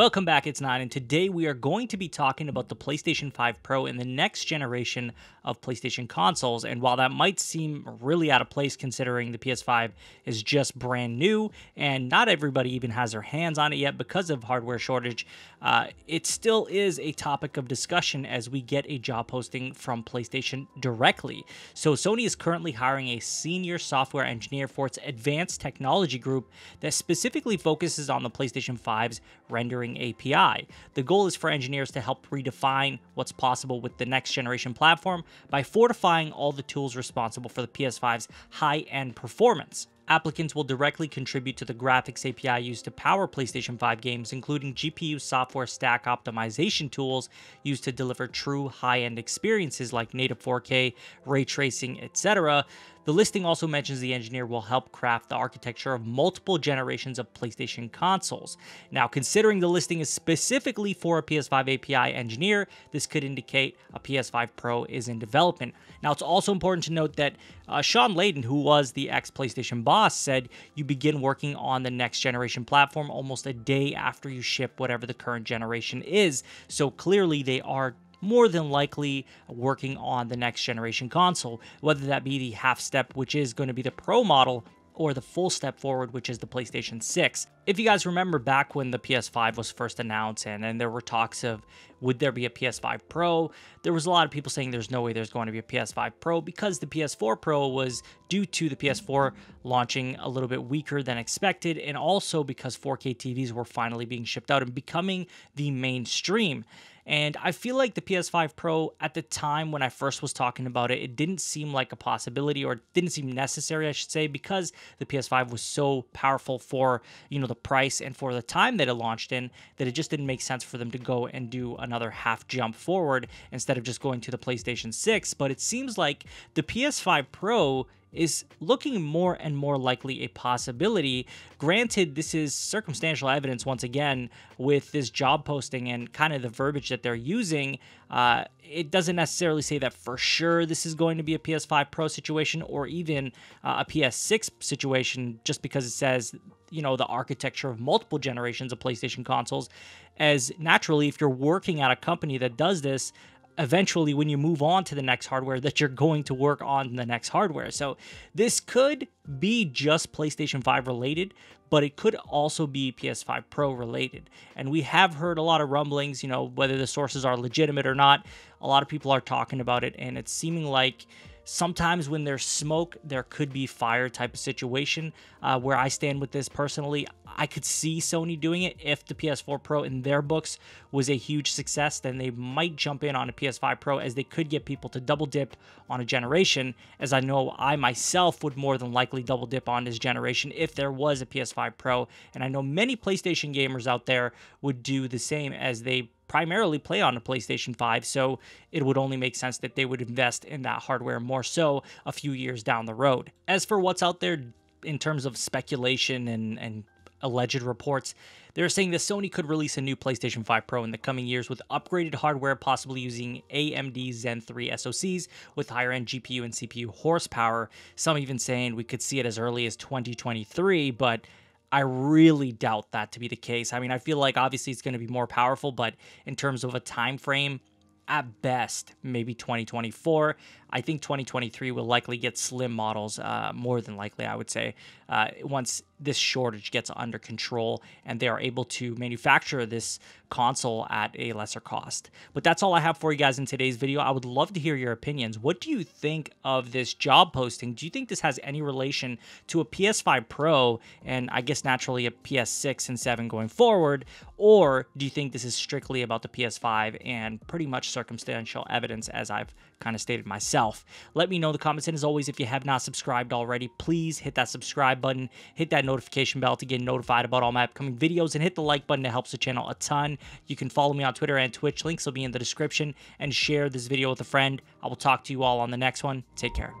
Welcome back, it's Nine, and today we are going to be talking about the PlayStation 5 Pro and the next generation of PlayStation consoles. And while that might seem really out of place considering the PS5 is just brand new and not everybody even has their hands on it yet because of hardware shortage, uh, it still is a topic of discussion as we get a job posting from PlayStation directly. So Sony is currently hiring a senior software engineer for its advanced technology group that specifically focuses on the PlayStation 5's rendering API. The goal is for engineers to help redefine what's possible with the next generation platform by fortifying all the tools responsible for the PS5's high-end performance applicants will directly contribute to the graphics API used to power PlayStation 5 games, including GPU software stack optimization tools used to deliver true high-end experiences like native 4K, ray tracing, etc. The listing also mentions the engineer will help craft the architecture of multiple generations of PlayStation consoles. Now, considering the listing is specifically for a PS5 API engineer, this could indicate a PS5 Pro is in development. Now, it's also important to note that uh, Sean Layden, who was the ex PlayStation boss, said you begin working on the next generation platform almost a day after you ship whatever the current generation is. So clearly, they are more than likely working on the next generation console, whether that be the half step, which is going to be the Pro model, or the full step forward, which is the PlayStation 6. If you guys remember back when the PS5 was first announced and, and there were talks of, would there be a PS5 Pro? There was a lot of people saying there's no way there's going to be a PS5 Pro because the PS4 Pro was due to the PS4 launching a little bit weaker than expected, and also because 4K TVs were finally being shipped out and becoming the mainstream. And I feel like the PS5 Pro at the time when I first was talking about it, it didn't seem like a possibility or didn't seem necessary, I should say, because the PS5 was so powerful for, you know, the price and for the time that it launched in that it just didn't make sense for them to go and do an another half jump forward instead of just going to the PlayStation 6, but it seems like the PS5 Pro is looking more and more likely a possibility. Granted, this is circumstantial evidence once again with this job posting and kind of the verbiage that they're using. Uh, it doesn't necessarily say that for sure this is going to be a PS5 Pro situation or even uh, a PS6 situation just because it says you know the architecture of multiple generations of PlayStation consoles as naturally if you're working at a company that does this eventually when you move on to the next hardware that you're going to work on the next hardware. So this could be just PlayStation 5 related, but it could also be PS5 Pro related. And we have heard a lot of rumblings, you know, whether the sources are legitimate or not. A lot of people are talking about it and it's seeming like Sometimes when there's smoke, there could be fire type of situation. Uh, where I stand with this personally, I could see Sony doing it if the PS4 Pro in their books was a huge success. Then they might jump in on a PS5 Pro as they could get people to double dip on a generation. As I know, I myself would more than likely double dip on this generation if there was a PS5 Pro, and I know many PlayStation gamers out there would do the same as they primarily play on a PlayStation 5. So it would only make sense that they would invest in that hardware more so a few years down the road. As for what's out there in terms of speculation and, and alleged reports, they're saying that Sony could release a new PlayStation 5 Pro in the coming years with upgraded hardware, possibly using AMD Zen 3 SoCs with higher end GPU and CPU horsepower. Some even saying we could see it as early as 2023, but I really doubt that to be the case. I mean, I feel like obviously it's going to be more powerful, but in terms of a time frame, at best maybe 2024. I think 2023 will likely get slim models, uh, more than likely, I would say, uh, once this shortage gets under control and they are able to manufacture this console at a lesser cost. But that's all I have for you guys in today's video. I would love to hear your opinions. What do you think of this job posting? Do you think this has any relation to a PS5 Pro and I guess naturally a PS6 and 7 going forward? Or do you think this is strictly about the PS5 and pretty much so circumstantial evidence as I've kind of stated myself. Let me know in the comments. And as always, if you have not subscribed already, please hit that subscribe button, hit that notification bell to get notified about all my upcoming videos, and hit the like button. It helps the channel a ton. You can follow me on Twitter and Twitch. Links will be in the description. And share this video with a friend. I will talk to you all on the next one. Take care.